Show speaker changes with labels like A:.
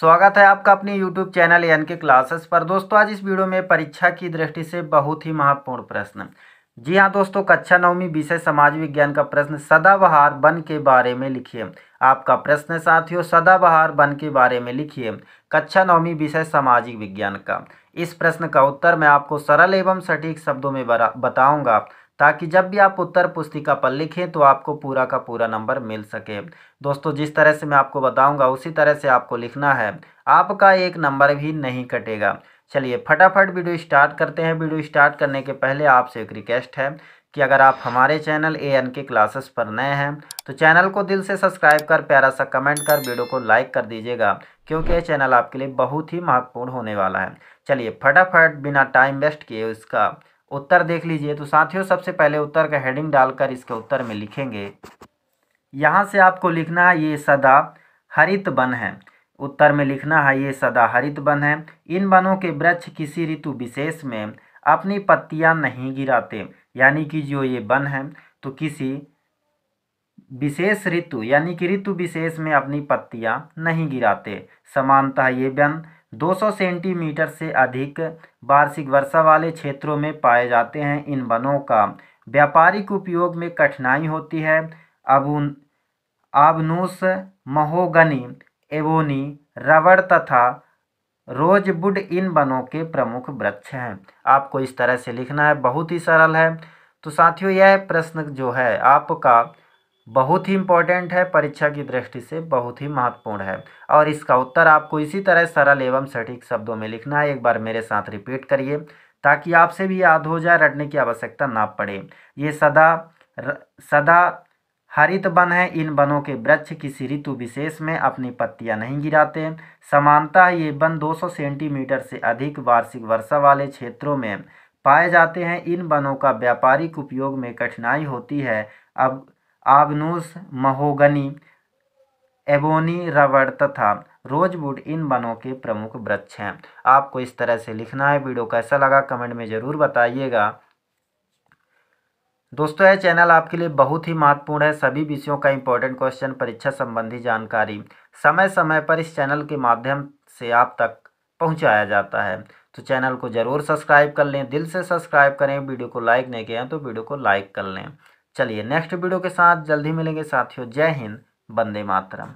A: स्वागत है आपका अपने YouTube channel N K classes पर दोस्तों आज इस वीडियो में परीक्षा की दृष्टि से बहुत ही महत्वपूर्ण प्रश्न जी हाँ दोस्तों कक्षा नवमी विषय समाज विज्ञान का प्रश्न सदाबहार वन के बारे में लिखिए आपका प्रश्न साथियों सदाबहार वन के बारे में लिखिए कक्षा नवमी विषय सामाजिक विज्ञान का इस प्रश्न का उत्तर मैं आपको सरल एवं सटीक शब्दों में बताऊंगा ताकि जब भी आप उत्तर पुस्तिका पर लिखें तो आपको पूरा का पूरा नंबर मिल सके दोस्तों जिस तरह से मैं आपको बताऊंगा उसी तरह से आपको लिखना है आपका एक नंबर भी नहीं कटेगा चलिए फटाफट वीडियो स्टार्ट करते हैं वीडियो स्टार्ट करने के पहले आपसे एक रिक्वेस्ट है कि अगर आप हमारे channel A N K classes पर नए हैं तो चैनल को दिल से सब्सक्राइब कर प्यारा सा कमेंट कर वीडियो को लाइक कर दीजिएगा क्योंकि ये चैनल आपके लिए बहुत ही महत्वपूर्ण होने वाला है चलिए फटाफट बिना टाइम वेस्ट किए उसका उत्तर देख लीजिए तो साथियों सबसे पहले उत्तर का हेडिंग डालकर इसके उत्तर में लिखेंगे यहाँ से आपको लिखना है ये सदा हरित वन है उत्तर में लिखना है ये सदा हरित वन है इन वनों के वृक्ष किसी ऋतु विशेष में अपनी पत्तियाँ नहीं गिराते यानी कि जो ये वन है तो किसी विशेष ऋतु यानी कि ऋतु विशेष में अपनी पत्तियाँ नहीं गिराते समानतः ये वन 200 सेंटीमीटर से अधिक वार्षिक वर्षा वाले क्षेत्रों में पाए जाते हैं इन वनों का व्यापारिक उपयोग में कठिनाई होती है अबून आबनूस महोगनी एवोनी रबड़ तथा रोजबुड इन वनों के प्रमुख वृक्ष हैं आपको इस तरह से लिखना है बहुत ही सरल है तो साथियों यह प्रश्न जो है आपका बहुत ही इम्पॉर्टेंट है परीक्षा की दृष्टि से बहुत ही महत्वपूर्ण है और इसका उत्तर आपको इसी तरह सरल एवं सटीक शब्दों में लिखना है एक बार मेरे साथ रिपीट करिए ताकि आपसे भी याद हो जाए रटने की आवश्यकता ना पड़े ये सदा र, सदा हरित वन है इन वनों के वृक्ष किसी ऋतु विशेष में अपनी पत्तियां नहीं गिराते समानता ये वन 200 सेंटीमीटर से अधिक वार्षिक वर्षा वाले क्षेत्रों में पाए जाते हैं इन वनों का व्यापारिक उपयोग में कठिनाई होती है अब आबनूस महोगनी एबोनी रबड़ तथा रोजवुड इन वनों के प्रमुख वृक्ष हैं आपको इस तरह से लिखना है वीडियो कैसा लगा कमेंट में ज़रूर बताइएगा दोस्तों यह चैनल आपके लिए बहुत ही महत्वपूर्ण है सभी विषयों का इंपॉर्टेंट क्वेश्चन परीक्षा संबंधी जानकारी समय समय पर इस चैनल के माध्यम से आप तक पहुंचाया जाता है तो चैनल को ज़रूर सब्सक्राइब कर लें दिल से सब्सक्राइब करें वीडियो को लाइक नहीं किया तो वीडियो को लाइक कर लें चलिए नेक्स्ट वीडियो के साथ जल्दी मिलेंगे साथियों जय हिंद बंदे मातरम